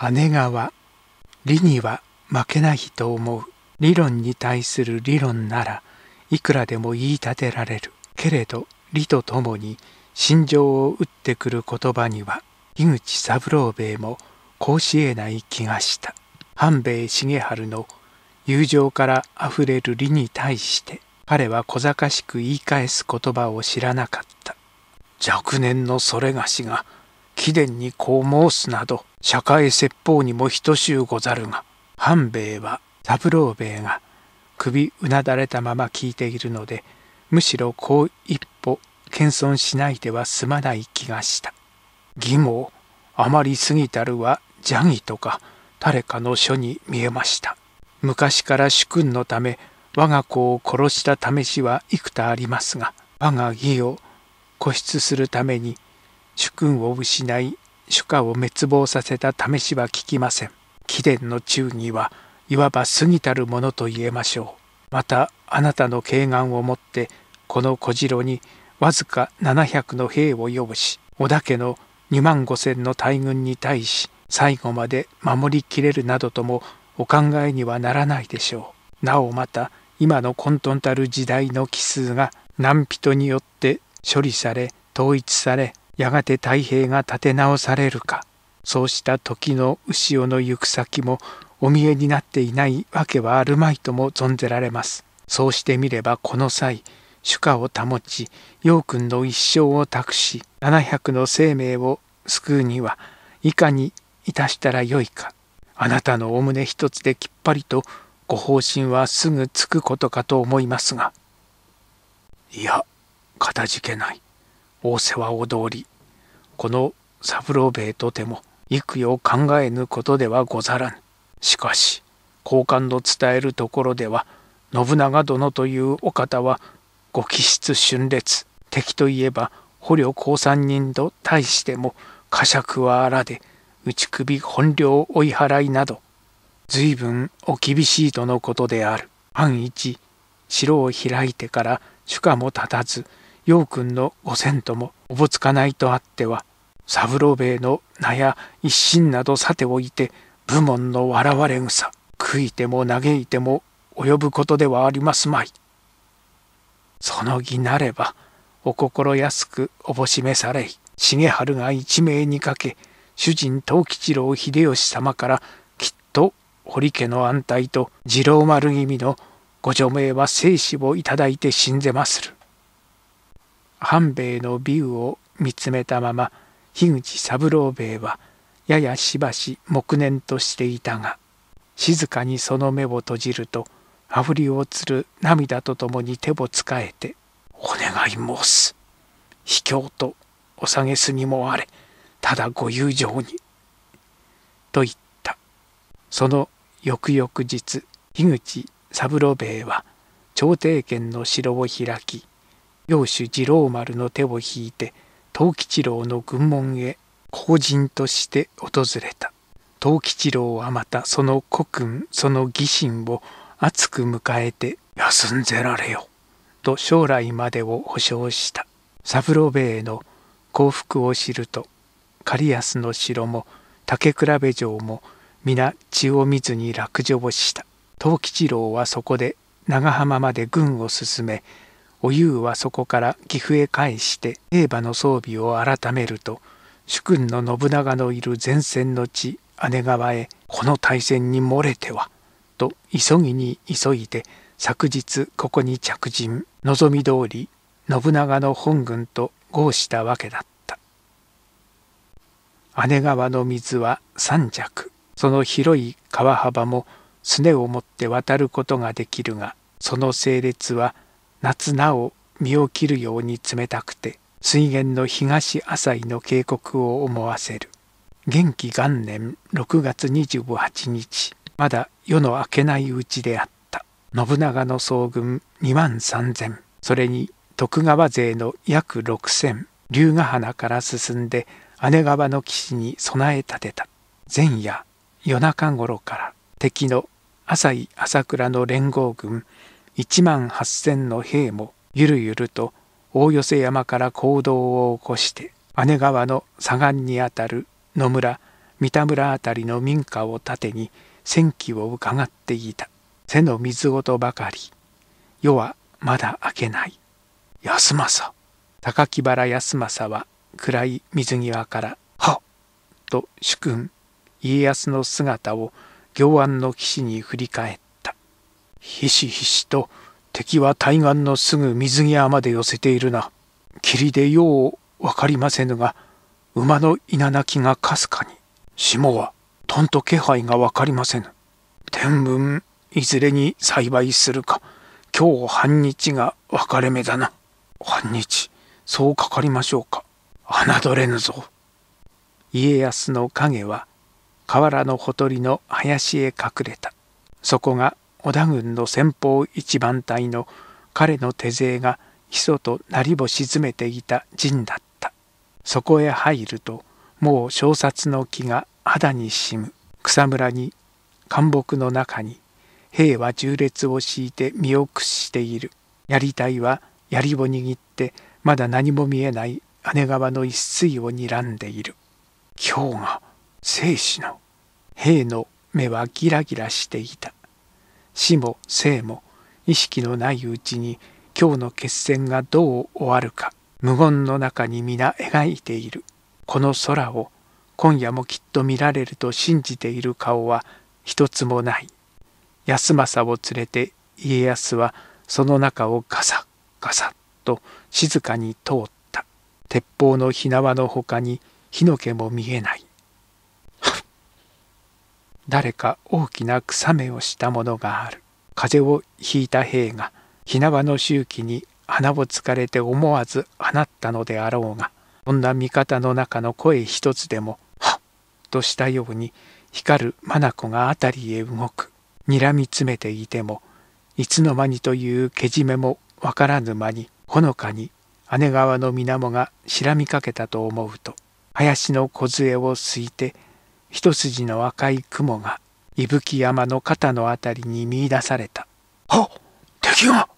姉川理には負けないと思う理論に対する理論ならいくらでも言い立てられるけれど理とともに心情を打ってくる言葉には樋口三郎兵衛もこうしえない気がした半兵衛重治の友情からあふれる理に対して彼は小賢しく言い返す言葉を知らなかった若年のそれがしが貴殿にこう申すなど社会説法にも等しゅうござるが半兵衛は三郎兵衛が首うなだれたまま聞いているのでむしろこう一歩謙遜しないでは済まない気がした義もあまり過ぎたるは邪義とか誰かの書に見えました昔から主君のため我が子を殺した試しは幾多ありますが我が義を固執するために主君を失い主家を滅亡させた試しは聞きません貴殿の忠義はいわば過ぎたるものと言えましょうまたあなたの慶願をもってこの小次郎にわずか700の兵を呼ぶし織田家の2万5千の大軍に対し最後まで守りきれるなどともお考えにはならないでしょうなおまた今の混沌たる時代の奇数が何人によって処理され統一されやがて太平が立て直されるかそうした時の潮の行く先もお見えになっていないわけはあるまいとも存ぜられます。そうしてみればこの際主家を保ち陽君の一生を託し700の生命を救うにはいかにいたしたらよいかあなたのお胸一つできっぱりとご方針はすぐつくことかと思いますがいやかたじけない仰せは踊りこの三郎兵衛とても幾よ考えぬことではござらぬしかし好感の伝えるところでは信長殿というお方はご気質峻烈敵といえば捕虜公参人と対しても呵責はあらで打ち首本領追い払いなど随分お厳しいとのことである。半一城を開いてから主家も立たず陽君のご先ともおぼつかないとあっては三郎兵衛の名や一心などさておいて武門の笑われ草悔いても嘆いても及ぶことではありますまい。その儀なればお心安くおぼしめされい重春が一命にかけ主人藤吉郎秀吉様からきっと堀家の安泰と次郎丸気味のご助命は生死を頂いて死んでまする。半兵衛の美雨を見つめたまま樋口三郎兵衛はややしばし黙念としていたが静かにその目を閉じるとあふりをつる涙とともに手をつかえて「お願い申す卑怯とお下げすにもあれただご友情に」と言ったその翌々日樋口三郎兵衛は朝廷権の城を開き領主次郎丸の手を引いて藤吉郎の軍門へ後人として訪れた藤吉郎はまたその古君その義心を熱く迎えて「休んでられよ」と将来までを保証した三郎兵衛の幸福を知ると狩安の城も竹比べ城も皆血を見ずに落城をした藤吉郎はそこで長浜まで軍を進めおゆうはそこから岐阜へ返して兵馬の装備を改めると主君の信長のいる前線の地姉川へこの大戦に漏れてはと急ぎに急いで昨日ここに着陣望み通り信長の本軍と合したわけだった姉川の水は三尺その広い川幅もすねを持って渡ることができるがその整列は夏なお身を切るように冷たくて水源の東浅井の渓谷を思わせる元気元年6月28日まだ夜の明けないうちであった信長の総軍2万3,000それに徳川勢の約6,000龍ヶ花から進んで姉川の岸に備え立てた前夜夜中頃から敵の浅井朝倉の連合軍一万八千の兵もゆるゆると大寄せ山から行動を起こして姉川の左岸にあたる野村三田村あたりの民家を盾に戦機を伺っていた背の水ごとばかり夜はまだ明けない安政高木原安政は暗い水際から「はっ!」と主君家康の姿を行安の岸に振り返ったひしひしと敵は対岸のすぐ水際まで寄せているな。霧でよう分かりませぬが、馬の稲鳴きがかすかに、霜はとんと気配が分かりませぬ。天文、いずれに栽培するか、今日半日が分かれ目だな。半日、そうかかりましょうか。侮れぬぞ。家康の影は、河原のほとりの林へ隠れた。そこが織田軍の先方一番隊の彼の手勢がひそとなりぼ沈めていた陣だったそこへ入るともう小札の木が肌に染む草むらに灌木の中に兵は縦列を敷いて身を屈している槍隊は槍を握ってまだ何も見えない姉川の一水を睨んでいる今日が生死の兵の目はギラギラしていた死も生も意識のないうちに今日の決戦がどう終わるか無言の中に皆描いているこの空を今夜もきっと見られると信じている顔は一つもない康政を連れて家康はその中をガサガサッと静かに通った鉄砲の火縄のほかに火の気も見えない誰か大きな草芽をしたものがある風邪をひいた兵が火縄の周期に鼻をつかれて思わず放ったのであろうがそんな味方の中の声一つでも「はっ!」としたように光る眼が辺りへ動く睨みつめていてもいつの間にというけじめもわからぬ間にほのかに姉川の水面がしらみかけたと思うと林の梢をすいて一筋の赤い雲が伊吹山の肩の辺りに見出された。はっ敵が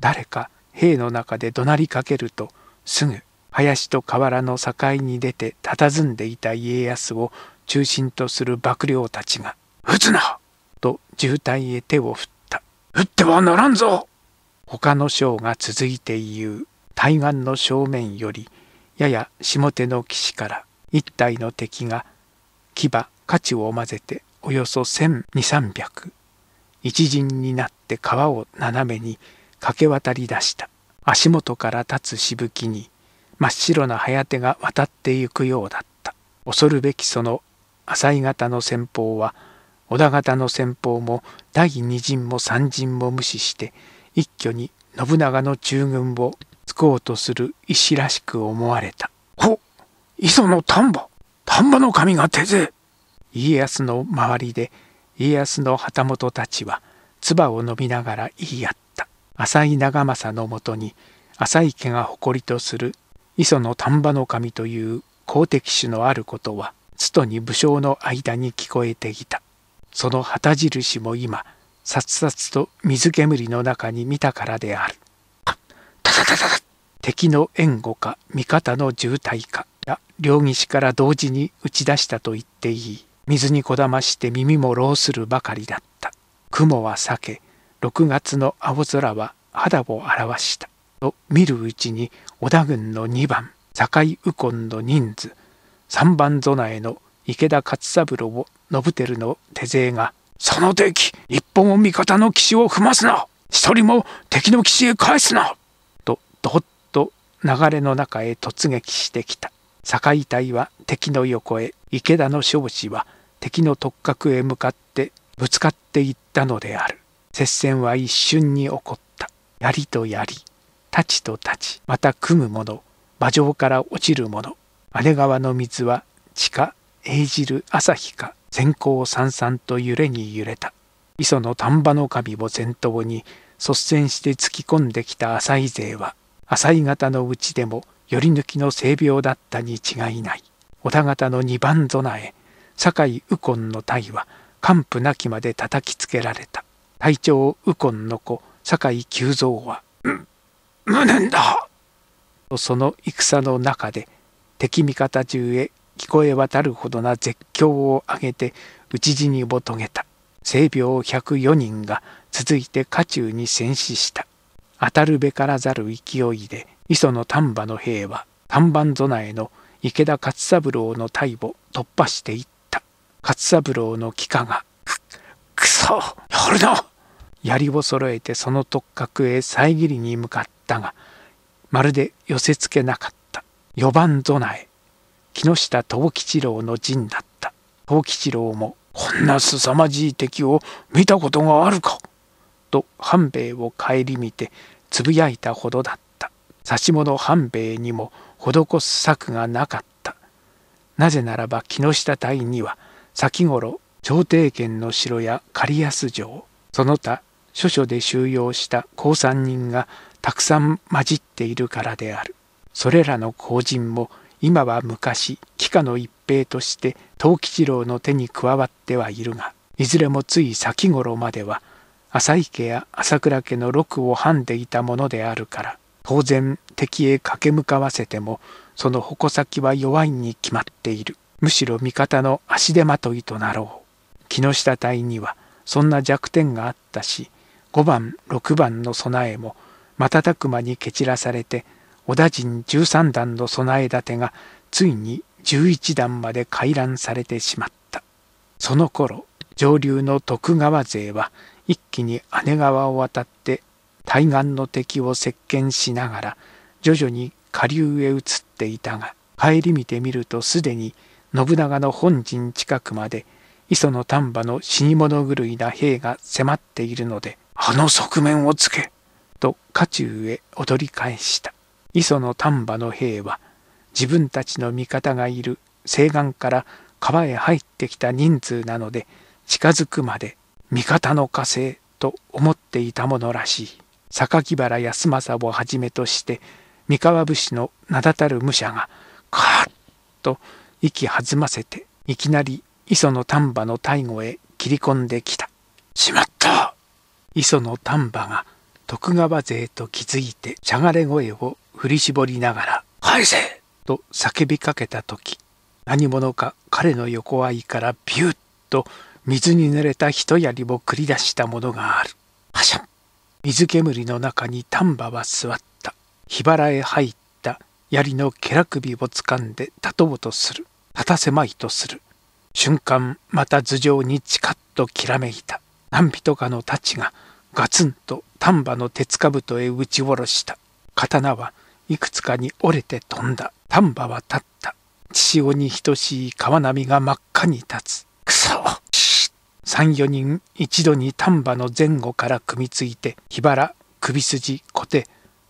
誰か兵の中で怒鳴りかけるとすぐ林と河原の境に出て佇んでいた家康を中心とする幕僚たちが「撃つな!」と渋滞へ手を振った「撃ってはならんぞ!」他の将が続いて言う対岸の正面よりやや下手の岸から一体の敵が牙価値を混ぜておよそ1200300一陣になって川を斜めに駆け渡り出した足元から立つしぶきに真っ白な早手が渡ってゆくようだった恐るべきその浅井型の戦法は織田方の戦法も第二陣も三陣も無視して一挙に信長の中軍を突こうとする石らしく思われた。ほ磯の丹波丹波守が手勢家康の周りで家康の旗本たちは唾を飲みながら言い合った浅井長政のもとに浅井家が誇りとする磯の丹波守という公的主のあることは都とに武将の間に聞こえていたその旗印も今さつさつと水煙の中に見たからである敵の援護か味方の渋滞かや両岸から同時に打ち出したと言っていい水にこだまして耳もろうするばかりだった雲は避け6月の青空は肌を表したと見るうちに織田軍の2番井右近の人数3番備えの池田勝三郎を信照の手勢が「その敵一本を味方の騎士を踏ますな一人も敵の騎士へ返すな!」とどっと流れの中へ突撃してきた。堺隊は敵の横へ池田の少子は敵の突角へ向かってぶつかっていったのである接戦は一瞬に起こった槍と槍太刀と太刀また組む者馬上から落ちる者姉川の水は地下栄汁る朝日か前行三々と揺れに揺れた磯の丹波の神を前頭に率先して突き込んできた浅井勢は浅井方のうちでもより抜きの性病だったに違いない織田方の二番備え酒井右近の体は完膚なきまで叩きつけられた隊長右近の子酒井久蔵は「無念だ!」とその戦の中で敵味方中へ聞こえ渡るほどな絶叫を上げて討ち死にを遂げた性病104人が続いて家中に戦死した当たるべからざる勢いで磯の丹波の兵は丹番備えの池田勝三郎の隊を突破していった勝三郎の帰化が「くそやるな!」槍を揃えてその突角へ遮りに向かったがまるで寄せつけなかった四番備え木下藤吉郎の陣だった藤吉郎も「こんなすさまじい敵を見たことがあるか!」と半兵衛を顧みてつぶやいたほどだった指物半兵衛にも施す策がなかった。なぜならば木下隊には先頃朝廷圏の城や狩安城その他諸所で収容した高三人がたくさん混じっているからである。それらの公人も今は昔帰化の一兵として藤吉郎の手に加わってはいるがいずれもつい先頃までは浅井家や朝倉家の禄をはんでいたものであるから当然敵へ駆け向かわせてもその矛先は弱いに決まっているむしろ味方の足手まといとなろう木下隊にはそんな弱点があったし5番6番の備えも瞬く間に蹴散らされて織田陣13段の備え立てがついに11段まで回覧されてしまったその頃上流の徳川勢は一気に姉川を渡って対岸の敵を席巻しながら徐々に下流へ移っていたが帰り見てみるとすでに信長の本陣近くまで磯の丹波の死に物狂いな兵が迫っているので「あの側面をつけ!」と家中へ踊り返した磯の丹波の兵は自分たちの味方がいる西岸から川へ入ってきた人数なので近づくまで味方の火星と思っていたものらしい。榊原康政をはじめとして三河武士の名だたる武者がカーッと息弾ませていきなり磯の丹波の大悟へ切り込んできた。しまった磯の丹波が徳川勢と気づいてしゃがれ声を振り絞りながら「返せ!」と叫びかけた時何者か彼の横合いからビュッと水に濡れた一槍を繰り出したものがある。はしゃっ水煙の中に丹波は座った桧原へ入った槍のけら首を掴んで立とうとする立たせまいとする瞬間また頭上にチカッときらめいた何人かの太刀がガツンと丹波の鉄兜へ打ち下ろした刀はいくつかに折れて飛んだ丹波は立った血潮に等しい川波が真っ赤に立つくそ34人一度に丹波の前後から組みついてばら、首筋小手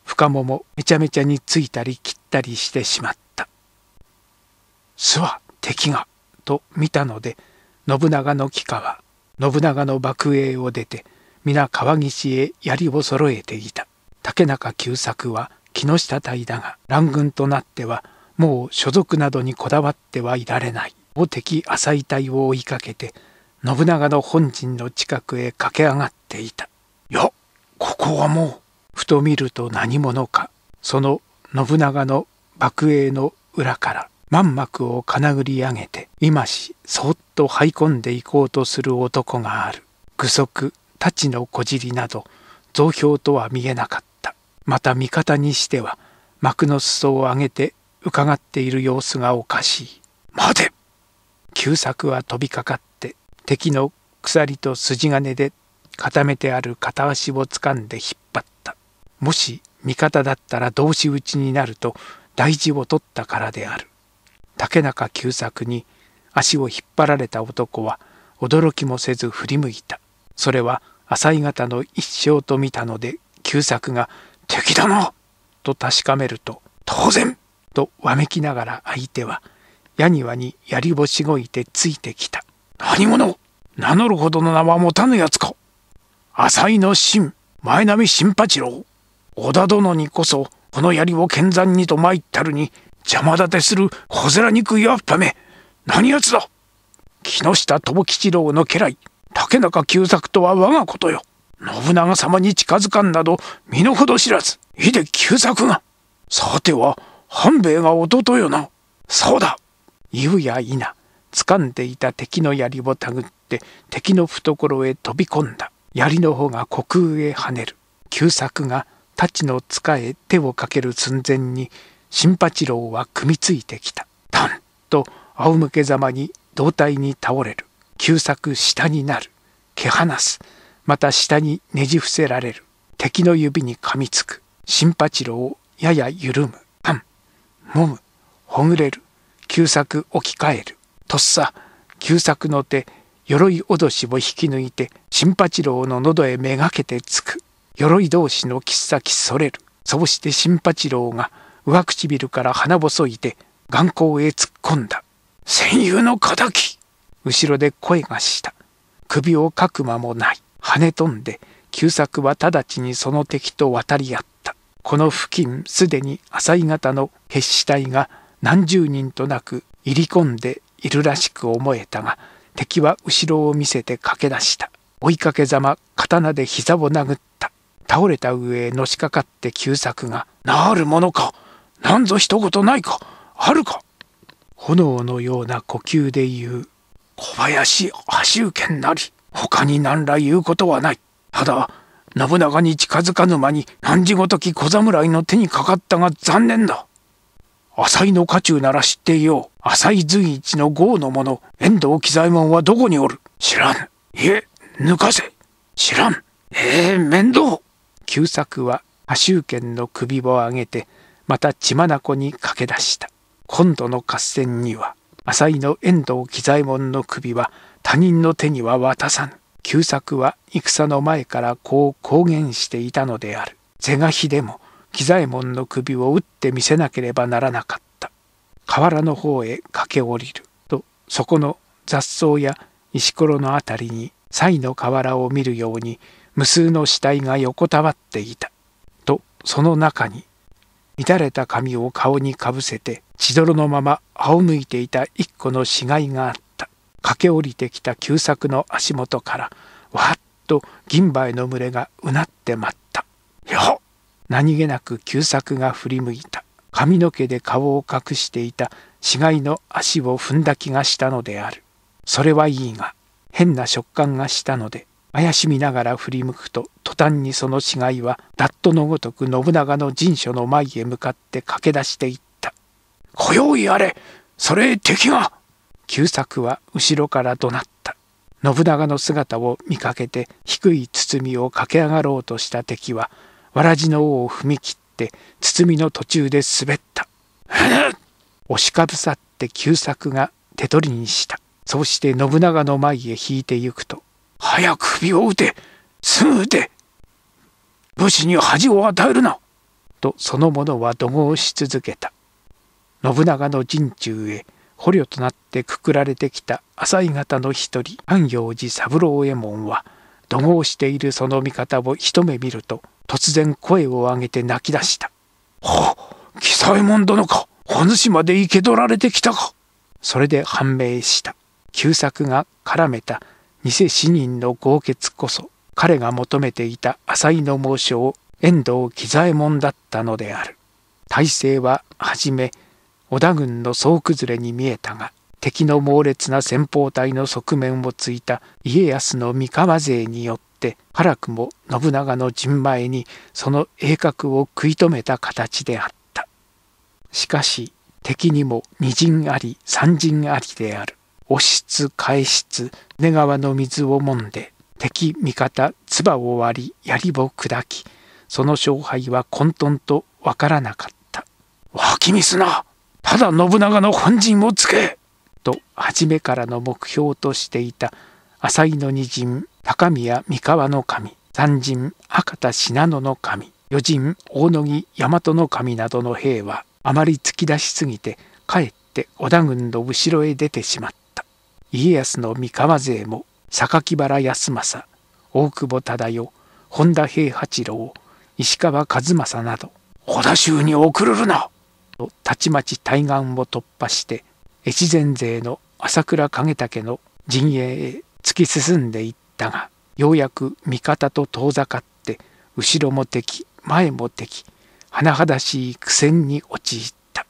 深ももめちゃめちゃについたり切ったりしてしまった「すわ敵が」と見たので信長の帰化は信長の幕栄を出て皆川岸へ槍を揃えていた竹中久作は木下隊だが乱軍となってはもう所属などにこだわってはいられない。を敵浅井隊を追いかけて信長の本陣の近くへ駆け上がっていた。いや、ここはもう、ふと見ると何者か、その信長の幕営の裏から満幕をかなぐり上げて、今し、そっと這い込んでいこうとする男がある。具足、太刀のこじりなど、増票とは見えなかった。また味方にしては、幕の裾を上げて伺っている様子がおかしい。待て久作は飛びかかっ敵の鎖と筋金で固めてある片足を掴んで引っ張った。もし味方だったら同士討ちになると大事を取ったからである。竹中久作に足を引っ張られた男は驚きもせず振り向いた。それは浅井方の一生と見たので久作が「敵だな!」と確かめると「当然!」とわめきながら相手はやにわに槍をしごいてついてきた。何者名乗るほどの名は持たぬやつか浅井の真前波新八郎織田殿にこそこの槍を剣山にと参ったるに邪魔立てする小面憎いアっパめ何やつだ木下友吉郎の家来竹中久作とは我がことよ信長様に近づかんなど身の程知らず秀久作がさては半兵衛が弟よなそうだ言うやな掴んでいた敵の槍をたぐって敵の懐へ飛び込んだ槍の方が虚空へ跳ねる旧作が太刀の使え手をかける寸前に新八郎は組みついてきたタンと仰向けざまに胴体に倒れる旧作下になる毛離すまた下にねじ伏せられる敵の指に噛みつく新八郎やや緩むタンもむほぐれる旧作置き換えるとっさ旧作の手鎧脅しを引き抜いて新八郎の喉へめがけてつく鎧同士の切っ先それるそうして新八郎が上唇から鼻細いて眼光へ突っ込んだ戦友の敵後ろで声がした首をかく間もない跳ね飛んで旧作は直ちにその敵と渡り合ったこの付近すでに浅井方の決死隊が何十人となく入り込んでいるらしく思えたが敵は後ろを見せて駆け出した追いかけざま刀で膝を殴った倒れた上へのしかかって旧作が「なるものかなんぞ一言ないかあるか」炎のような呼吸で言う「小林橋受けなり他に何ら言うことはない」ただ信長に近づかぬ間に何時ごとき小侍の手にかかったが残念だ。浅井の家中なら知っていよ浅井随一の豪の者遠藤喜左衛門はどこにおる知らぬいえ抜かせ知らんええー、面倒久作は波州剣の首を上げてまた血眼に駆け出した今度の合戦には浅井の遠藤喜左衛門の首は他人の手には渡さぬ久作は戦の前からこう公言していたのである是が非でも喜左衛門の首を打ってみせなければならなかった河原の方へ駆け下りるとそこの雑草や石ころの辺りに賽の河原を見るように無数の死体が横たわっていたとその中に乱れた髪を顔にかぶせて血泥のまま仰向いていた一個の死骸があった駆け下りてきた旧作の足元からわっと銀杯の群れがうなって待ったよ何気なく旧作が振り向いた髪の毛で顔を隠していた死骸の足を踏んだ気がしたのである。それはいいが、変な食感がしたので、怪しみながら振り向くと、途端にその死骸は、ダットのごとく信長の陣所の前へ向かって駆け出していった。こよいあれそれ敵が旧作は後ろから怒鳴った。信長の姿を見かけて低い包みを駆け上がろうとした敵はわらじの尾を踏み切っって堤の途中で滑った。押しかぶさって旧作が手取りにした。そうして信長の前へ引いてゆくと、早く首を打てすぐ打て武士に恥を与えるなとその者は怒号し続けた。信長の陣中へ捕虜となってくくられてきた浅井方の一人、安行寺三郎右衛門は、怒号しているその味方を一目見ると、突然声を上げて泣き出した。はあ、喜左衛門殿かお主まで生け捕られてきたかそれで判明した。旧作が絡めた偽死人の豪傑こそ、彼が求めていた浅井の猛将、を遠藤喜左衛門だったのである。大勢は初め、織田軍の総崩れに見えたが、敵の猛烈な先方隊の側面をついた家康の三河勢によって、って辛くも信長の陣前にその鋭角を食い止めた形であったしかし敵にも二陣あり三陣ありである押しつ返しつ根川の水をもんで敵味方唾を割り槍を砕きその勝敗は混沌とわからなかった「脇見すなただ信長の本陣をつけ!」と初めからの目標としていた浅井の二陣高宮三河の神三神博多信濃の神余人大野木大和の神などの兵はあまり突き出しすぎてかえって織田軍の後ろへ出てしまった家康の三河勢も榊原康政大久保忠世本田平八郎石川一政など「織田衆に送るるな!」とたちまち対岸を突破して越前勢の朝倉景武の陣営へ突き進んでいっだがようやく味方と遠ざかって後ろも敵前も敵甚だしい苦戦に陥った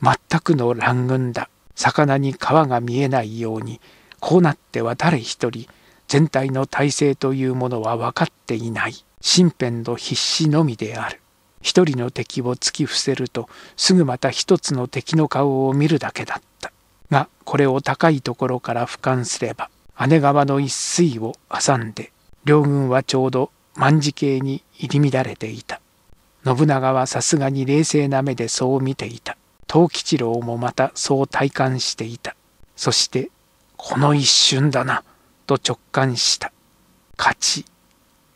全くの乱軍だ魚に皮が見えないようにこうなっては誰一人全体の体制というものは分かっていない身辺の必死のみである一人の敵を突き伏せるとすぐまた一つの敵の顔を見るだけだったがこれを高いところから俯瞰すれば姉川の一水を挟んで両軍はちょうど万事系に入り乱れていた信長はさすがに冷静な目でそう見ていた藤吉郎もまたそう体感していたそしてこの一瞬だなと直感した勝ち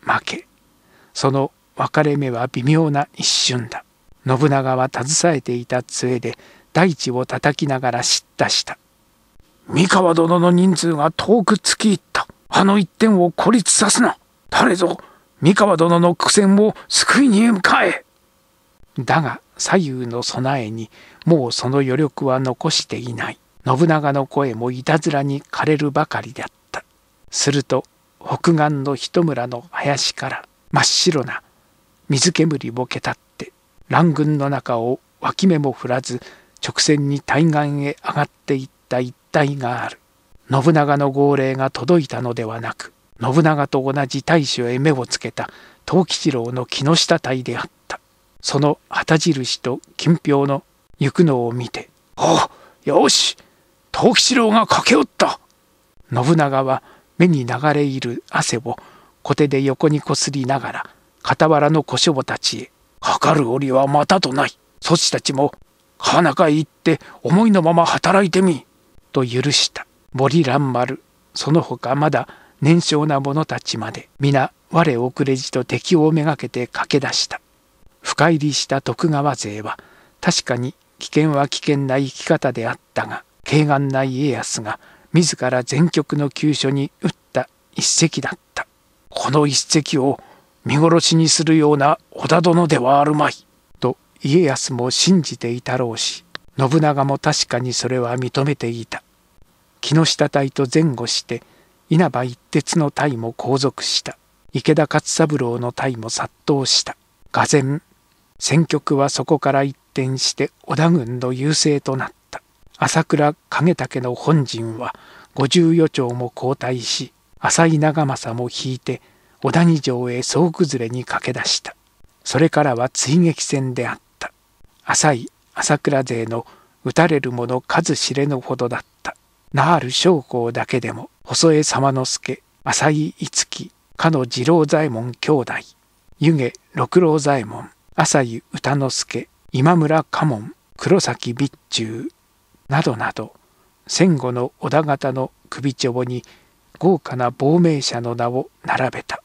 負けその分かれ目は微妙な一瞬だ信長は携えていた杖で大地を叩きながら叱咤した三河殿の人数が遠く突き入ったあの一点を孤立さすな誰ぞ三河殿の苦戦を救いに向かえだが左右の備えにもうその余力は残していない信長の声もいたずらに枯れるばかりだったすると北岸の一村の林から真っ白な水煙ぼけたって乱軍の中を脇目も振らず直線に対岸へ上がっていった一体がある。信長の号令が届いたのではなく、信長と同じ大将へ目をつけた藤吉郎の木下隊であった。その旗印と金票の行くのを見て、およし藤吉郎が駆け寄った信長は目に流れいる汗を小手で横にこすりながら、傍らの小将たちへ、かかる折はまたとない。そちたちも、川中へ行って思いのまま働いてみ。と許した森蘭丸その他まだ年少な者たちまで皆我遅れじと敵をめがけて駆け出した深入りした徳川勢は確かに危険は危険な生き方であったが軽眼な家康が自ら全局の急所に打った一石だったこの一石を見殺しにするような織田殿ではあるまいと家康も信じていたろうし信長も確かにそれは認めていた木下隊と前後して稲葉一徹の隊も後続した池田勝三郎の隊も殺到した俄然戦局はそこから一転して織田軍の優勢となった朝倉景武の本陣は五十余町も後退し浅井長政も引いて小谷城へ総崩れに駆け出したそれからは追撃戦であった浅井朝倉勢の打たれる者数知れぬほどだった。なある将校だけでも、細江様之助、浅井木、かの次郎左衛門兄弟、湯気六郎左衛門、浅井歌之助、今村家門、黒崎備中、などなど、戦後の織田方の首ちょぼに豪華な亡命者の名を並べた。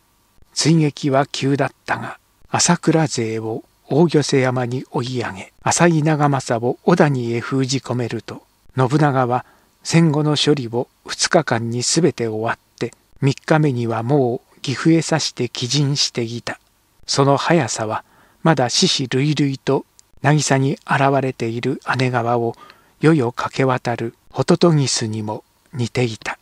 追撃は急だったが、朝倉勢を大御瀬山に追い上げ浅井長政を小谷へ封じ込めると信長は戦後の処理を2日間に全て終わって3日目にはもう岐阜へ指して帰陣していたその速さはまだ獅子類々と渚に現れている姉川をよよ駆け渡るホトトギスにも似ていた。